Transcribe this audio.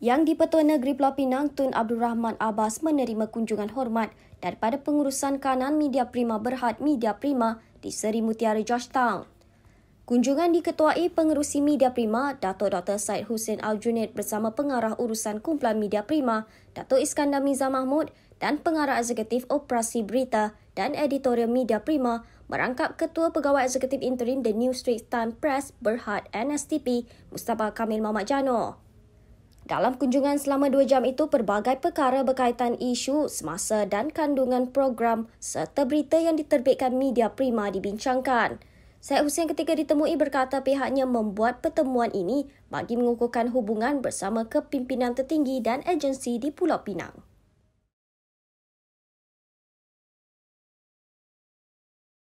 Yang di-Pertua Negeri Pulau Pinang, Tun Abdul Rahman Abbas menerima kunjungan hormat daripada pengurusan kanan Media Prima Berhad Media Prima di Seri Mutiara Georgetown. Kunjungan diketuai pengerusi Media Prima, Dato' Dr. Syed Hussein Al-Junid bersama pengarah urusan kumpulan Media Prima, Dato' Iskandar Miza Mahmud dan pengarah eksekutif operasi berita dan editorial Media Prima merangkap Ketua Pegawai Eksekutif Interim The New Straits Times Press Berhad NSTP, Mustafa Kamil Mahmud Janur. Dalam kunjungan selama dua jam itu, pelbagai perkara berkaitan isu semasa dan kandungan program serta berita yang diterbitkan media prima dibincangkan. Syed Hussein ketika ditemui berkata pihaknya membuat pertemuan ini bagi mengukuhkan hubungan bersama kepimpinan tertinggi dan agensi di Pulau Pinang.